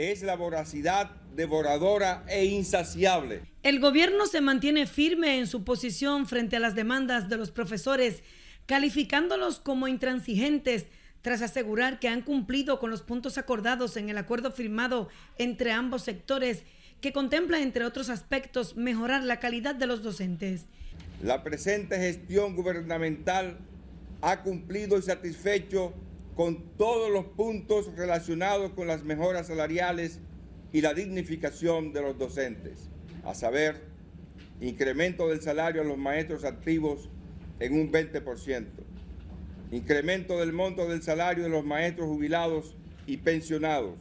es la voracidad devoradora e insaciable. El gobierno se mantiene firme en su posición frente a las demandas de los profesores, calificándolos como intransigentes tras asegurar que han cumplido con los puntos acordados en el acuerdo firmado entre ambos sectores, que contempla, entre otros aspectos, mejorar la calidad de los docentes. La presente gestión gubernamental ha cumplido y satisfecho con todos los puntos relacionados con las mejoras salariales y la dignificación de los docentes, a saber, incremento del salario a los maestros activos en un 20%, incremento del monto del salario de los maestros jubilados y pensionados,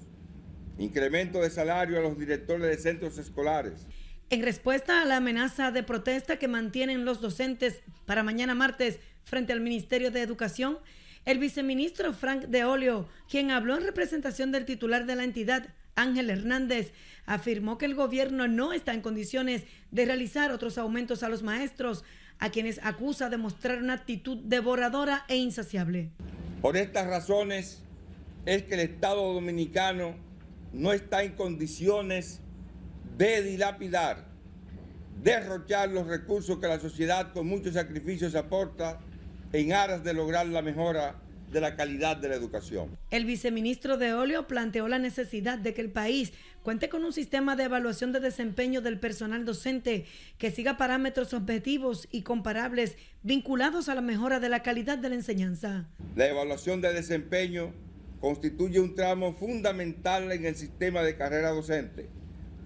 incremento de salario a los directores de centros escolares. En respuesta a la amenaza de protesta que mantienen los docentes para mañana martes frente al Ministerio de Educación, el viceministro Frank de Olio, quien habló en representación del titular de la entidad, Ángel Hernández, afirmó que el gobierno no está en condiciones de realizar otros aumentos a los maestros, a quienes acusa de mostrar una actitud devoradora e insaciable. Por estas razones es que el Estado dominicano no está en condiciones de dilapidar, derrochar los recursos que la sociedad con muchos sacrificios aporta en aras de lograr la mejora de la calidad de la educación. El viceministro de Olio planteó la necesidad de que el país cuente con un sistema de evaluación de desempeño del personal docente que siga parámetros objetivos y comparables vinculados a la mejora de la calidad de la enseñanza. La evaluación de desempeño constituye un tramo fundamental en el sistema de carrera docente,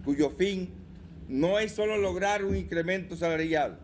cuyo fin no es solo lograr un incremento salarial,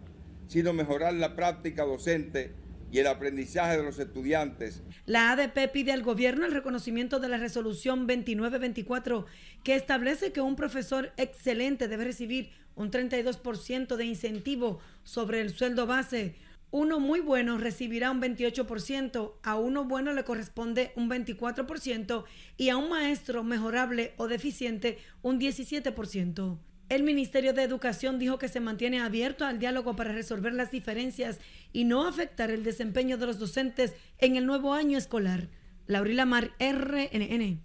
sino mejorar la práctica docente y el aprendizaje de los estudiantes. La ADP pide al gobierno el reconocimiento de la resolución 2924 que establece que un profesor excelente debe recibir un 32% de incentivo sobre el sueldo base. Uno muy bueno recibirá un 28%, a uno bueno le corresponde un 24% y a un maestro mejorable o deficiente un 17%. El Ministerio de Educación dijo que se mantiene abierto al diálogo para resolver las diferencias y no afectar el desempeño de los docentes en el nuevo año escolar. Laurila Mar, RNN.